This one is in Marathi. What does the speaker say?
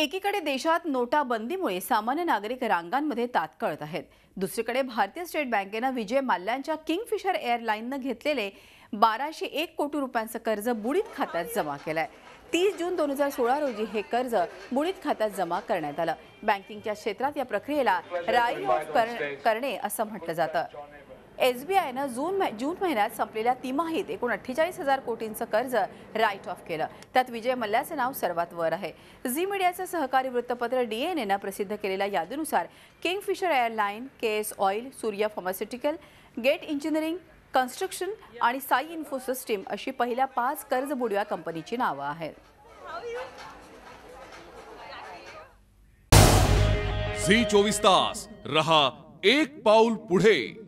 एकीकडे देशात नोटाबंदीमुळे सामान्य नागरिक रांगांमध्ये तात्कळत आहेत दुसरीकडे भारतीय स्टेट बँकेनं विजय माल्ल्यांच्या किंगफिशर एअरलाईननं घेतलेले बाराशे एक कोटी रुपयांचं कर्ज बुडीत खात्यात जमा केलंय तीस जून दोन हजार सोळा रोजी हे कर्ज बुडीत खात्यात जमा करण्यात आलं बँकिंगच्या क्षेत्रात या प्रक्रियेला राई ऑफ करणे असं म्हटलं जातं एस बी आयनं जून जून महिन्यात संपलेल्या तिमाहीत एकूण अठ्ठेचाळीस हजार कोटींचं कर्ज राईट ऑफ केलं त्यात विजय मल्ल्याचं नाव सर्वात वर आहे झी मीडियाचं सहकारी वृत्तपत्र डी एन एनं प्रसिद्ध केलेल्या यादीनुसार Kingfisher airline K oil Surya pharmaceutical gate engineering construction आणि साई इन्फोसिस्टीम अशी पहिल्या पाच कर्ज बुडव्या कंपनीची नावं आहेत झी चोवीस तास रहा एक पाऊल पुढे